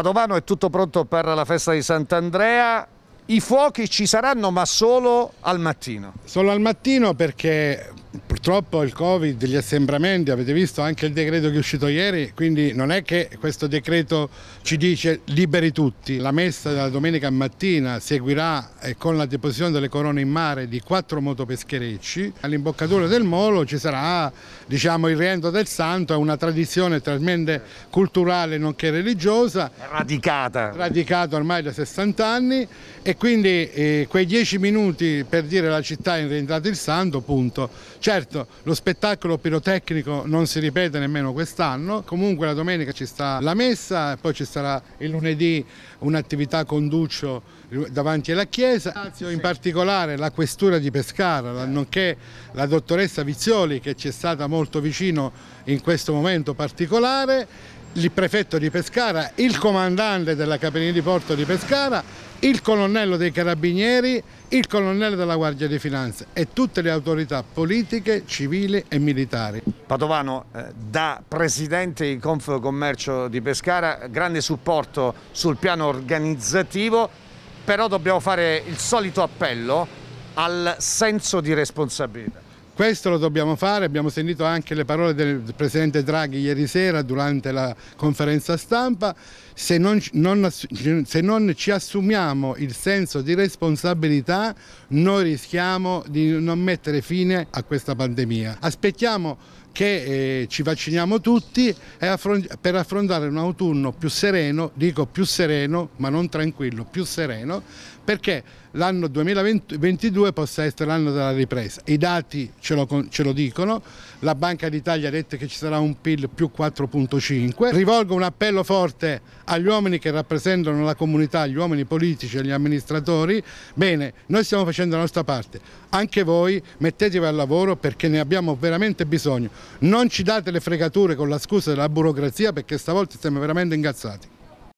Padovano è tutto pronto per la festa di Sant'Andrea. I fuochi ci saranno ma solo al mattino? Solo al mattino perché Purtroppo il Covid, gli assembramenti, avete visto anche il decreto che è uscito ieri, quindi non è che questo decreto ci dice liberi tutti. La messa della domenica mattina seguirà eh, con la deposizione delle corone in mare di quattro motopescherecci. All'imboccatura del Molo ci sarà diciamo, il rientro del santo, è una tradizione talmente culturale nonché religiosa. Radicata. Radicata ormai da 60 anni e quindi eh, quei dieci minuti per dire la città è rientrata il santo, punto. Cioè, Certo, lo spettacolo pirotecnico non si ripete nemmeno quest'anno, comunque la domenica ci sta la messa, poi ci sarà il lunedì un'attività conduccio davanti alla chiesa, in particolare la questura di Pescara, nonché la dottoressa Vizioli che ci è stata molto vicino in questo momento particolare il prefetto di Pescara, il comandante della Capitaneria di Porto di Pescara, il colonnello dei Carabinieri, il colonnello della Guardia di Finanza e tutte le autorità politiche, civili e militari. Padovano, eh, da presidente di Confcommercio di Pescara, grande supporto sul piano organizzativo, però dobbiamo fare il solito appello al senso di responsabilità. Questo lo dobbiamo fare, abbiamo sentito anche le parole del Presidente Draghi ieri sera durante la conferenza stampa, se non, non, se non ci assumiamo il senso di responsabilità noi rischiamo di non mettere fine a questa pandemia. Aspettiamo che eh, ci vacciniamo tutti affront per affrontare un autunno più sereno, dico più sereno ma non tranquillo, più sereno, perché l'anno 2022 possa essere l'anno della ripresa. I dati ce lo, ce lo dicono, la Banca d'Italia ha detto che ci sarà un PIL più 4.5. Rivolgo un appello forte agli uomini che rappresentano la comunità, agli uomini politici, e agli amministratori. Bene, noi stiamo facendo la nostra parte, anche voi mettetevi al lavoro perché ne abbiamo veramente bisogno non ci date le fregature con la scusa della burocrazia perché stavolta siamo veramente ingazzati.